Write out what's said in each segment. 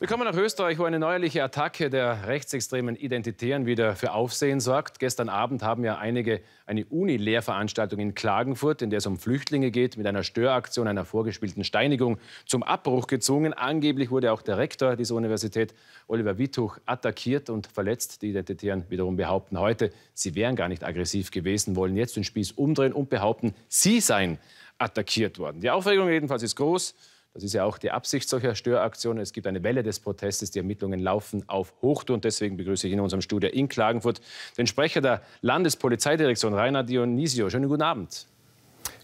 Wir kommen nach Österreich, wo eine neuerliche Attacke der rechtsextremen Identitären wieder für Aufsehen sorgt. Gestern Abend haben ja einige eine Uni-Lehrveranstaltung in Klagenfurt, in der es um Flüchtlinge geht, mit einer Störaktion, einer vorgespielten Steinigung zum Abbruch gezwungen. Angeblich wurde auch der Rektor dieser Universität, Oliver Wittuch, attackiert und verletzt. Die Identitären wiederum behaupten heute, sie wären gar nicht aggressiv gewesen, wollen jetzt den Spieß umdrehen und behaupten, sie seien attackiert worden. Die Aufregung jedenfalls ist groß. Das ist ja auch die Absicht solcher Störaktionen. Es gibt eine Welle des Protestes. Die Ermittlungen laufen auf Hochtouren. Deswegen begrüße ich in unserem Studio in Klagenfurt den Sprecher der Landespolizeidirektion, Rainer Dionisio. Schönen guten Abend.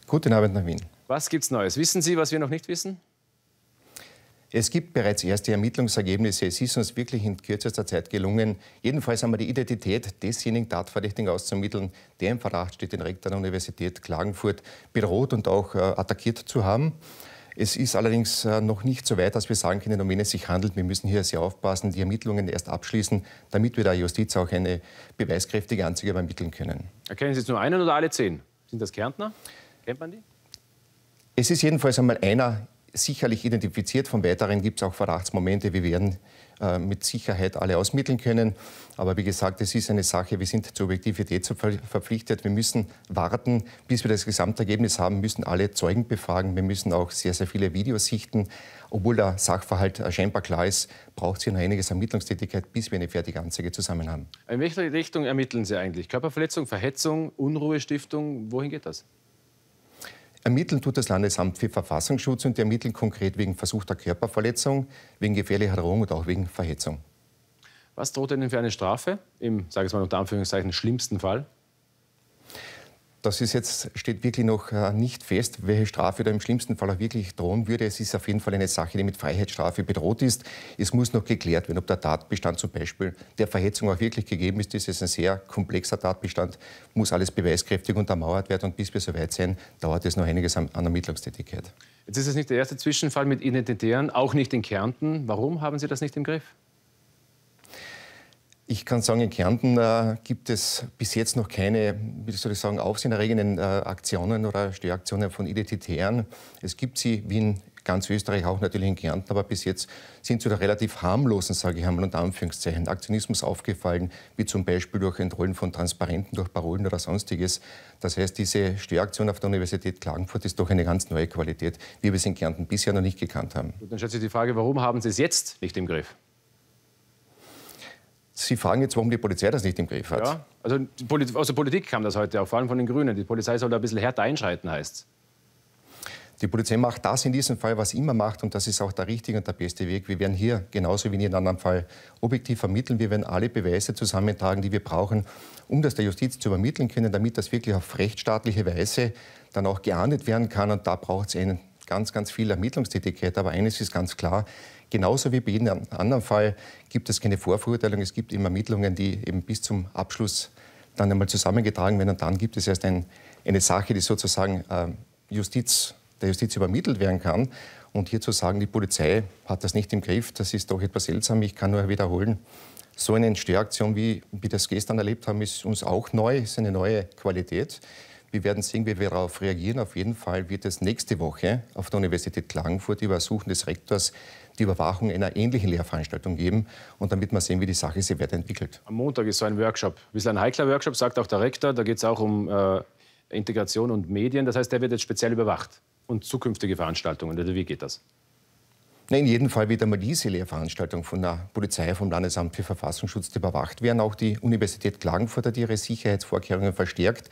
Guten Abend nach Wien. Was gibt's Neues? Wissen Sie, was wir noch nicht wissen? Es gibt bereits erste Ermittlungsergebnisse. Es ist uns wirklich in kürzester Zeit gelungen, jedenfalls einmal die Identität desjenigen Tatverdächtigen auszumitteln, der im Verdacht steht, den Rektor der Universität Klagenfurt bedroht und auch äh, attackiert zu haben. Es ist allerdings äh, noch nicht so weit, dass wir sagen können, um wen es sich handelt. Wir müssen hier sehr aufpassen, die Ermittlungen erst abschließen, damit wir der Justiz auch eine beweiskräftige Anzeige ermitteln können. Erkennen Sie jetzt nur einen oder alle zehn? Sind das Kärntner? Kennt man die? Es ist jedenfalls einmal einer sicherlich identifiziert. Von weiteren gibt es auch Verdachtsmomente. Wir werden äh, mit Sicherheit alle ausmitteln können. Aber wie gesagt, es ist eine Sache, wir sind zur Objektivität verpflichtet. Wir müssen warten, bis wir das Gesamtergebnis haben, müssen alle Zeugen befragen. Wir müssen auch sehr, sehr viele Videos sichten. Obwohl der Sachverhalt äh, scheinbar klar ist, braucht es hier noch einiges Ermittlungstätigkeit, bis wir eine fertige Anzeige zusammen haben. In welcher Richtung ermitteln Sie eigentlich? Körperverletzung, Verhetzung, Unruhestiftung? Wohin geht das? Ermitteln tut das Landesamt für Verfassungsschutz und die ermitteln konkret wegen versuchter Körperverletzung, wegen gefährlicher Drohung und auch wegen Verhetzung. Was droht denn für eine Strafe im, sage ich mal unter Anführungszeichen, schlimmsten Fall? Das ist jetzt, steht wirklich noch äh, nicht fest, welche Strafe da im schlimmsten Fall auch wirklich drohen würde. Es ist auf jeden Fall eine Sache, die mit Freiheitsstrafe bedroht ist. Es muss noch geklärt werden, ob der Tatbestand zum Beispiel der Verhetzung auch wirklich gegeben ist. Das ist ein sehr komplexer Tatbestand, muss alles beweiskräftig untermauert werden. Und bis wir soweit sind, dauert es noch einiges an, an Ermittlungstätigkeit. Jetzt ist es nicht der erste Zwischenfall mit Identitären, auch nicht in Kärnten. Warum haben Sie das nicht im Griff? Ich kann sagen, in Kärnten äh, gibt es bis jetzt noch keine, wie soll ich sagen, aufsehenerregenden äh, Aktionen oder Störaktionen von Identitären. Es gibt sie wie in ganz Österreich, auch natürlich in Kärnten, aber bis jetzt sind zu der relativ harmlosen, sage ich einmal unter Anführungszeichen, Aktionismus aufgefallen, wie zum Beispiel durch Entrollen von Transparenten, durch Parolen oder sonstiges. Das heißt, diese Störaktion auf der Universität Klagenfurt ist doch eine ganz neue Qualität, wie wir es in Kärnten bisher noch nicht gekannt haben. Dann stellt sich die Frage, warum haben Sie es jetzt nicht im Griff? Sie fragen jetzt, warum die Polizei das nicht im Griff hat. Ja, also aus der Politik kam das heute auch, vor allem von den Grünen. Die Polizei soll da ein bisschen härter einschreiten, heißt es. Die Polizei macht das in diesem Fall, was immer macht, und das ist auch der richtige und der beste Weg. Wir werden hier genauso wie in jedem anderen Fall objektiv vermitteln. Wir werden alle Beweise zusammentragen, die wir brauchen, um das der Justiz zu übermitteln können, damit das wirklich auf rechtsstaatliche Weise dann auch geahndet werden kann. Und da braucht es ganz, ganz viel Ermittlungstätigkeit. Aber eines ist ganz klar, Genauso wie bei jedem anderen Fall gibt es keine Vorverurteilung. Es gibt eben Ermittlungen, die eben bis zum Abschluss dann einmal zusammengetragen werden. Und dann gibt es erst ein, eine Sache, die sozusagen äh, Justiz, der Justiz übermittelt werden kann. Und hier zu sagen, die Polizei hat das nicht im Griff, das ist doch etwas seltsam. Ich kann nur wiederholen, so eine Störaktion, wie wir das gestern erlebt haben, ist uns auch neu, ist eine neue Qualität. Wir werden sehen, wie wir darauf reagieren. Auf jeden Fall wird es nächste Woche auf der Universität Klagenfurt über Ersuchen des Rektors die Überwachung einer ähnlichen Lehrveranstaltung geben. Und dann wird man sehen, wie die Sache sich weiterentwickelt. Am Montag ist so ein Workshop. Ein bisschen ein heikler Workshop, sagt auch der Rektor. Da geht es auch um äh, Integration und Medien. Das heißt, der wird jetzt speziell überwacht. Und zukünftige Veranstaltungen. Oder also, wie geht das? In jedem Fall wird einmal diese Lehrveranstaltung von der Polizei, vom Landesamt für Verfassungsschutz überwacht werden. Auch die Universität Klagenfurt hat ihre Sicherheitsvorkehrungen verstärkt.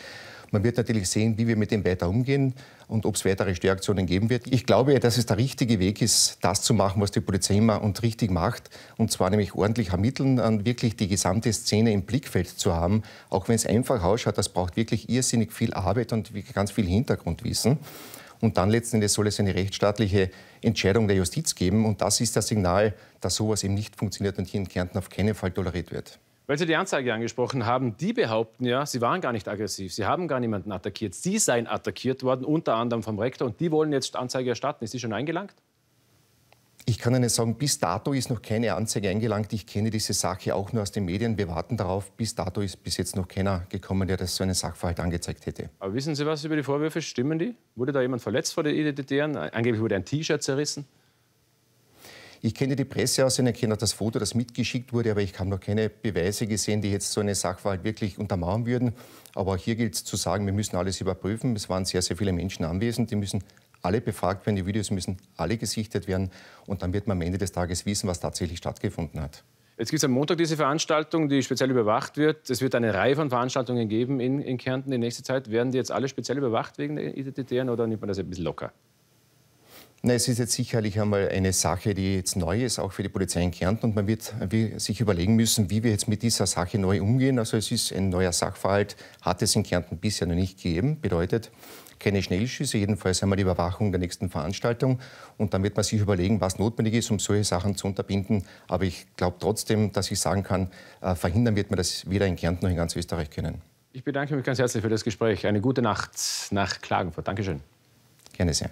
Man wird natürlich sehen, wie wir mit dem weiter umgehen und ob es weitere Störaktionen geben wird. Ich glaube, dass es der richtige Weg ist, das zu machen, was die Polizei immer und richtig macht, und zwar nämlich ordentlich ermitteln, an wirklich die gesamte Szene im Blickfeld zu haben, auch wenn es einfach ausschaut. Das braucht wirklich irrsinnig viel Arbeit und ganz viel Hintergrundwissen. Und dann letzten Endes soll es eine rechtsstaatliche Entscheidung der Justiz geben. Und das ist das Signal, dass sowas eben nicht funktioniert und hier in Kärnten auf keinen Fall toleriert wird. Weil Sie die Anzeige angesprochen haben, die behaupten ja, sie waren gar nicht aggressiv, sie haben gar niemanden attackiert. Sie seien attackiert worden, unter anderem vom Rektor, und die wollen jetzt Anzeige erstatten. Ist sie schon eingelangt? Ich kann Ihnen sagen, bis dato ist noch keine Anzeige eingelangt. Ich kenne diese Sache auch nur aus den Medien. Wir warten darauf. Bis dato ist bis jetzt noch keiner gekommen, der das so einen Sachverhalt angezeigt hätte. Aber wissen Sie was über die Vorwürfe? Stimmen die? Wurde da jemand verletzt vor den Identitären? Angeblich wurde ein T-Shirt zerrissen? Ich kenne die Presse aus, ich kenne auch das Foto, das mitgeschickt wurde, aber ich habe noch keine Beweise gesehen, die jetzt so eine Sachverhalt wirklich untermauern würden. Aber auch hier gilt es zu sagen, wir müssen alles überprüfen. Es waren sehr, sehr viele Menschen anwesend, die müssen alle befragt werden, die Videos müssen alle gesichtet werden und dann wird man am Ende des Tages wissen, was tatsächlich stattgefunden hat. Jetzt gibt es am Montag diese Veranstaltung, die speziell überwacht wird. Es wird eine Reihe von Veranstaltungen geben in, in Kärnten in nächster Zeit. Werden die jetzt alle speziell überwacht wegen der Identitären oder nimmt man das ein bisschen locker? Na, es ist jetzt sicherlich einmal eine Sache, die jetzt neu ist, auch für die Polizei in Kärnten. Und man wird sich überlegen müssen, wie wir jetzt mit dieser Sache neu umgehen. Also es ist ein neuer Sachverhalt, hat es in Kärnten bisher noch nicht gegeben. Bedeutet, keine Schnellschüsse, jedenfalls einmal die Überwachung der nächsten Veranstaltung. Und dann wird man sich überlegen, was notwendig ist, um solche Sachen zu unterbinden. Aber ich glaube trotzdem, dass ich sagen kann, äh, verhindern wird man das weder in Kärnten noch in ganz Österreich können. Ich bedanke mich ganz herzlich für das Gespräch. Eine gute Nacht nach Klagenfurt. Dankeschön. Gerne sehr.